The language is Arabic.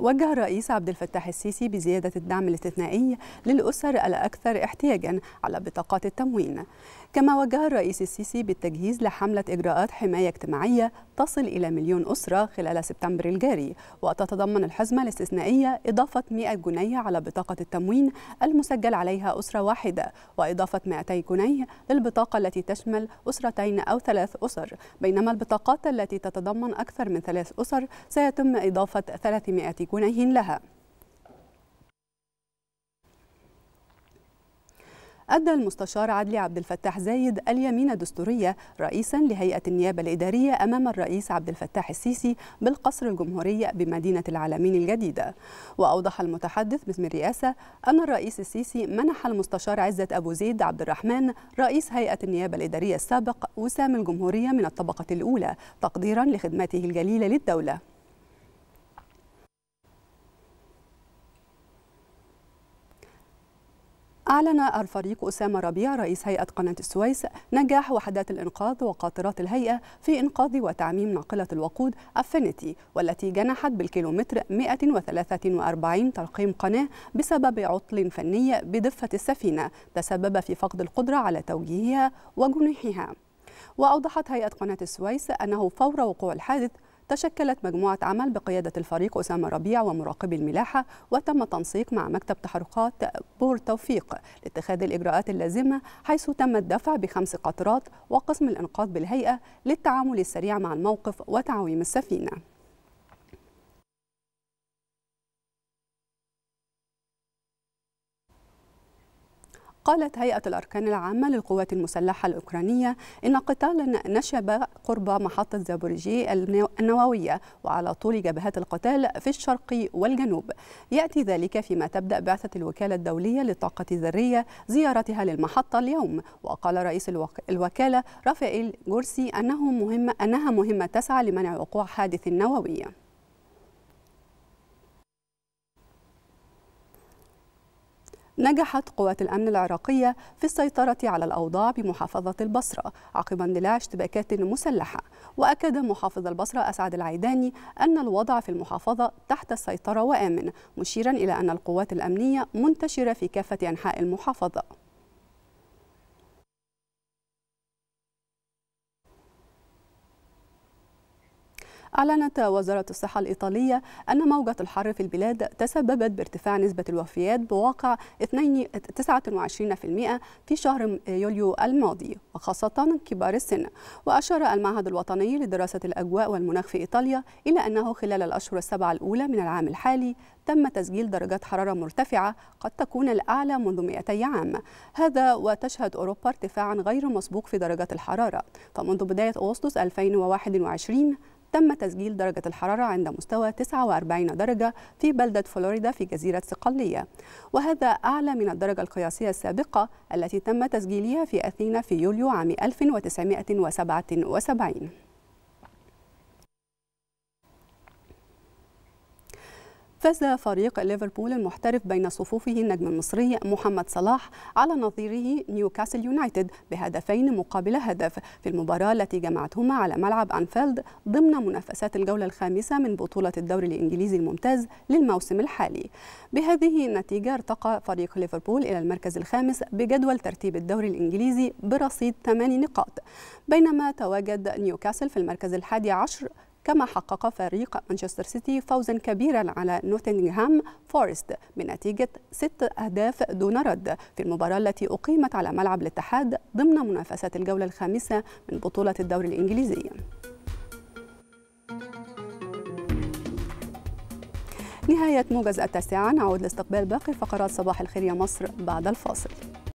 وجه الرئيس عبد الفتاح السيسي بزيادة الدعم الاستثنائي للأسر الأكثر احتياجا على بطاقات التموين كما وجه الرئيس السيسي بالتجهيز لحملة إجراءات حماية اجتماعية تصل إلى مليون أسرة خلال سبتمبر الجاري وتتضمن الحزمة الاستثنائية إضافة 100 جنيه على بطاقة التموين المسجل عليها أسرة واحدة وإضافة 200 جنيه للبطاقة التي تشمل أسرتين أو ثلاث أسر بينما البطاقات التي تتضمن أكثر من ثلاث أسر سيتم إضافة 300 مستهلكيه لها أدى المستشار عدلي عبد الفتاح زايد اليمين الدستورية رئيسا لهيئة النيابة الإدارية أمام الرئيس عبد الفتاح السيسي بالقصر الجمهوري بمدينة العالمين الجديدة وأوضح المتحدث باسم الرئاسة أن الرئيس السيسي منح المستشار عزة أبو زيد عبد الرحمن رئيس هيئة النيابة الإدارية السابق وسام الجمهورية من الطبقة الأولى تقديرا لخدماته الجليلة للدولة أعلن الفريق أسامة ربيع رئيس هيئة قناة السويس نجاح وحدات الإنقاذ وقاطرات الهيئة في إنقاذ وتعميم ناقلة الوقود أفينيتي والتي جنحت بالكيلومتر 143 ترقيم قناة بسبب عطل فني بدفة السفينة تسبب في فقد القدرة على توجيهها وجنحها وأوضحت هيئة قناة السويس أنه فور وقوع الحادث تشكلت مجموعة عمل بقيادة الفريق أسامة ربيع ومراقبي الملاحة وتم تنسيق مع مكتب تحركات بور توفيق لاتخاذ الإجراءات اللازمة حيث تم الدفع بخمس قطرات وقسم الإنقاذ بالهيئة للتعامل السريع مع الموقف وتعويم السفينة قالت هيئة الأركان العامة للقوات المسلحة الأوكرانية إن قتالا نشب قرب محطة زابورجي النووية وعلى طول جبهات القتال في الشرق والجنوب يأتي ذلك فيما تبدأ بعثة الوكالة الدولية للطاقة الذرية زيارتها للمحطة اليوم وقال رئيس الوكالة رافائيل جورسي أنه مهم أنها مهمة تسعى لمنع وقوع حادث نووي نجحت قوات الأمن العراقية في السيطرة على الأوضاع بمحافظة البصرة عقب اندلاع اشتباكات مسلحة وأكد محافظ البصرة أسعد العيداني أن الوضع في المحافظة تحت السيطرة وآمن مشيرا إلى أن القوات الأمنية منتشرة في كافة أنحاء المحافظة أعلنت وزارة الصحة الإيطالية أن موجة الحر في البلاد تسببت بارتفاع نسبة الوفيات بواقع 29% في شهر يوليو الماضي وخاصة كبار السن وأشار المعهد الوطني لدراسة الأجواء والمناخ في إيطاليا إلى أنه خلال الأشهر السبعة الأولى من العام الحالي تم تسجيل درجات حرارة مرتفعة قد تكون الأعلى منذ 200 عام هذا وتشهد أوروبا ارتفاعا غير مسبوق في درجات الحرارة فمنذ بداية أغسطس 2021 تم تسجيل درجة الحرارة عند مستوى 49 درجة في بلدة فلوريدا في جزيرة صقلية وهذا أعلى من الدرجة القياسية السابقة التي تم تسجيلها في أثينا في يوليو عام 1977 فاز فريق ليفربول المحترف بين صفوفه النجم المصري محمد صلاح على نظيره نيوكاسل يونايتد بهدفين مقابل هدف في المباراة التي جمعتهما على ملعب أنفيلد ضمن منافسات الجولة الخامسة من بطولة الدوري الإنجليزي الممتاز للموسم الحالي بهذه النتيجة ارتقى فريق ليفربول إلى المركز الخامس بجدول ترتيب الدوري الإنجليزي برصيد 8 نقاط بينما تواجد نيوكاسل في المركز الحادي عشر كما حقق فريق مانشستر سيتي فوزا كبيرا على نوتنغهام فورست بنتيجة ست أهداف دون رد في المباراة التي أقيمت على ملعب الاتحاد ضمن منافسة الجولة الخامسة من بطولة الدوري الإنجليزي نهاية موجز التاسعة نعود لاستقبال باقي فقرات صباح الخير يا مصر بعد الفاصل